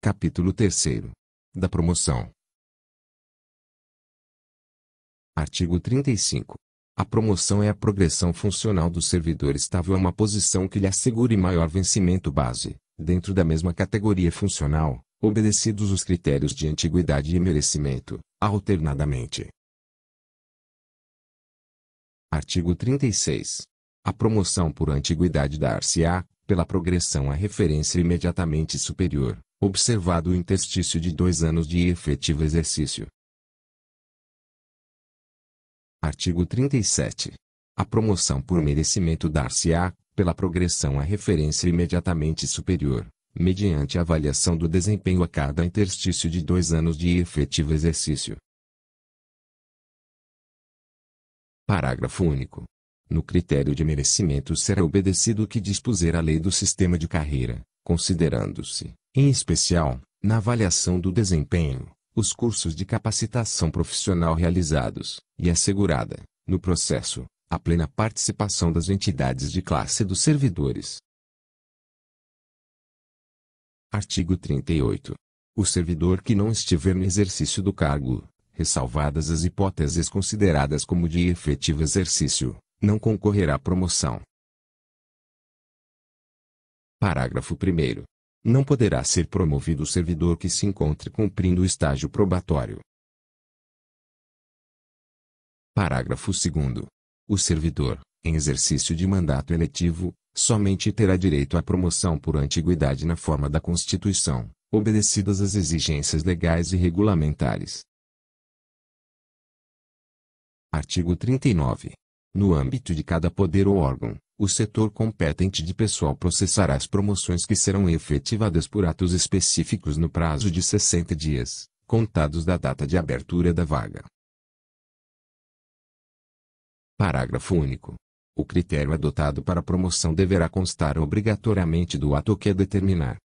Capítulo 3 Da promoção. Artigo 35. A promoção é a progressão funcional do servidor estável a uma posição que lhe assegure maior vencimento base, dentro da mesma categoria funcional, obedecidos os critérios de antiguidade e merecimento, alternadamente. Artigo 36. A promoção por antiguidade dar-se-á, pela progressão à referência imediatamente superior, observado o interstício de dois anos de efetivo exercício. Artigo 37. A promoção por merecimento dar-se-á, pela progressão à referência imediatamente superior, mediante avaliação do desempenho a cada interstício de dois anos de efetivo exercício. Parágrafo único. No critério de merecimento será obedecido o que dispuser a lei do sistema de carreira, considerando-se, em especial, na avaliação do desempenho, os cursos de capacitação profissional realizados, e assegurada, no processo, a plena participação das entidades de classe dos servidores. Artigo 38. O servidor que não estiver no exercício do cargo, ressalvadas as hipóteses consideradas como de efetivo exercício, não concorrerá à promoção. Parágrafo 1 não poderá ser promovido o servidor que se encontre cumprindo o estágio probatório. Parágrafo 2. O servidor, em exercício de mandato eletivo, somente terá direito à promoção por antiguidade na forma da Constituição, obedecidas as exigências legais e regulamentares. Artigo 39. No âmbito de cada poder ou órgão, o setor competente de pessoal processará as promoções que serão efetivadas por atos específicos no prazo de 60 dias, contados da data de abertura da vaga. Parágrafo único. O critério adotado para a promoção deverá constar obrigatoriamente do ato que determinar,